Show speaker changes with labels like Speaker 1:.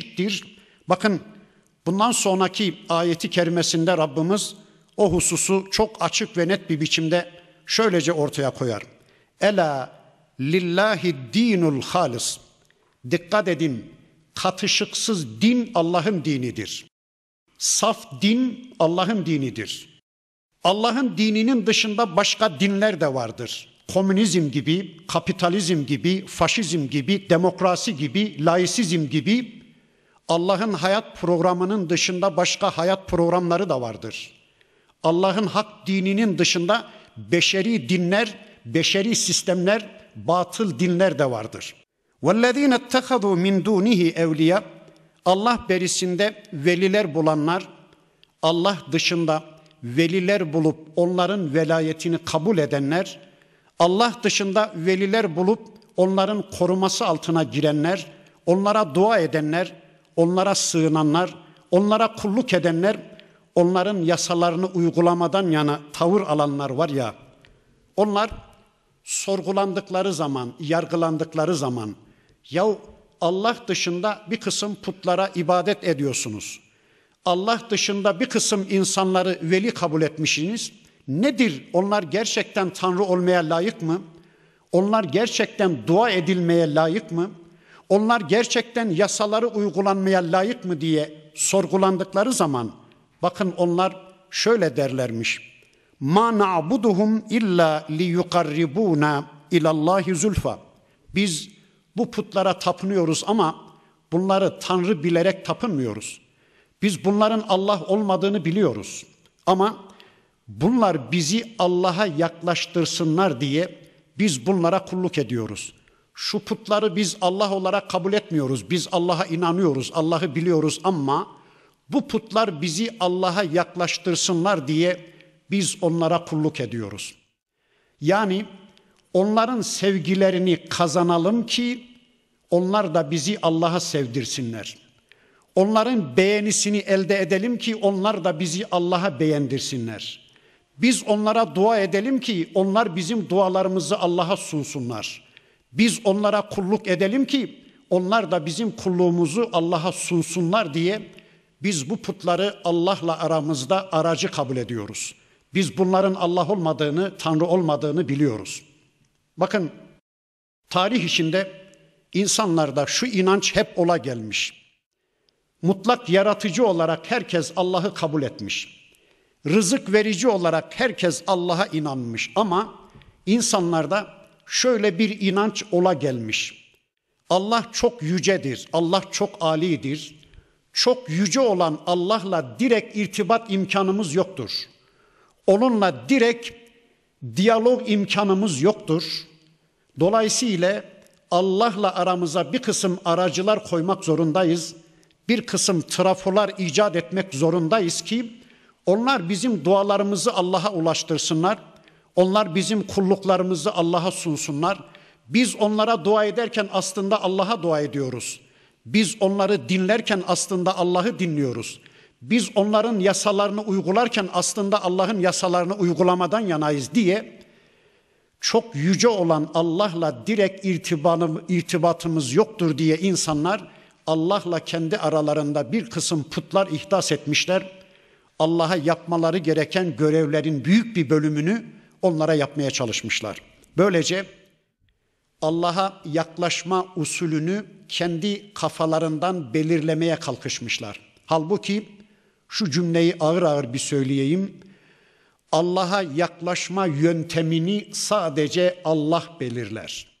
Speaker 1: şirktir. Bakın bundan sonraki ayeti kerimesinde Rabbimiz o hususu çok açık ve net bir biçimde şöylece ortaya koyar. Ela lillahi dinul halis. Dikkat edin katışıksız din Allah'ın dinidir. Saf din Allah'ın dinidir. Allah'ın dininin dışında başka dinler de vardır. Komünizm gibi, kapitalizm gibi, faşizm gibi, demokrasi gibi, laisizm gibi Allah'ın hayat programının dışında başka hayat programları da vardır. Allah'ın hak dininin dışında beşeri dinler, beşeri sistemler, batıl dinler de vardır. وَالَّذ۪ينَ اتَّخَذُوا مِنْ دُونِهِ اَوْلِيَا Allah berisinde veliler bulanlar, Allah dışında veliler bulup onların velayetini kabul edenler, Allah dışında veliler bulup onların koruması altına girenler, onlara dua edenler, onlara sığınanlar, onlara kulluk edenler, onların yasalarını uygulamadan yana tavır alanlar var ya, onlar sorgulandıkları zaman, yargılandıkları zaman, ya Allah dışında bir kısım putlara ibadet ediyorsunuz. Allah dışında bir kısım insanları veli kabul etmişsiniz. Nedir? Onlar gerçekten Tanrı olmaya layık mı? Onlar gerçekten dua edilmeye layık mı? Onlar gerçekten yasaları uygulanmaya layık mı diye sorgulandıkları zaman bakın onlar şöyle derlermiş. Ma na'buduhum illa li yuqarribuna Allahi zulfa. Biz bu putlara tapınıyoruz ama bunları tanrı bilerek tapınmıyoruz. Biz bunların Allah olmadığını biliyoruz. Ama bunlar bizi Allah'a yaklaştırsınlar diye biz bunlara kulluk ediyoruz.'' şu putları biz Allah olarak kabul etmiyoruz. Biz Allah'a inanıyoruz, Allah'ı biliyoruz ama bu putlar bizi Allah'a yaklaştırsınlar diye biz onlara kulluk ediyoruz. Yani onların sevgilerini kazanalım ki onlar da bizi Allah'a sevdirsinler. Onların beğenisini elde edelim ki onlar da bizi Allah'a beğendirsinler. Biz onlara dua edelim ki onlar bizim dualarımızı Allah'a sunsunlar.'' Biz onlara kulluk edelim ki onlar da bizim kulluğumuzu Allah'a sunsunlar diye biz bu putları Allah'la aramızda aracı kabul ediyoruz. Biz bunların Allah olmadığını, Tanrı olmadığını biliyoruz. Bakın tarih içinde insanlarda şu inanç hep ola gelmiş. Mutlak yaratıcı olarak herkes Allah'ı kabul etmiş. Rızık verici olarak herkes Allah'a inanmış ama insanlarda şöyle bir inanç ola gelmiş. Allah çok yücedir, Allah çok alidir. Çok yüce olan Allah'la direkt irtibat imkanımız yoktur. Onunla direkt diyalog imkanımız yoktur. Dolayısıyla Allah'la aramıza bir kısım aracılar koymak zorundayız. Bir kısım trafolar icat etmek zorundayız ki onlar bizim dualarımızı Allah'a ulaştırsınlar. Onlar bizim kulluklarımızı Allah'a sunsunlar. Biz onlara dua ederken aslında Allah'a dua ediyoruz. Biz onları dinlerken aslında Allah'ı dinliyoruz. Biz onların yasalarını uygularken aslında Allah'ın yasalarını uygulamadan yanayız diye çok yüce olan Allah'la direkt irtibatımız yoktur diye insanlar Allah'la kendi aralarında bir kısım putlar ihdas etmişler. Allah'a yapmaları gereken görevlerin büyük bir bölümünü onlara yapmaya çalışmışlar. Böylece Allah'a yaklaşma usulünü kendi kafalarından belirlemeye kalkışmışlar. Halbuki şu cümleyi ağır ağır bir söyleyeyim. Allah'a yaklaşma yöntemini sadece Allah belirler.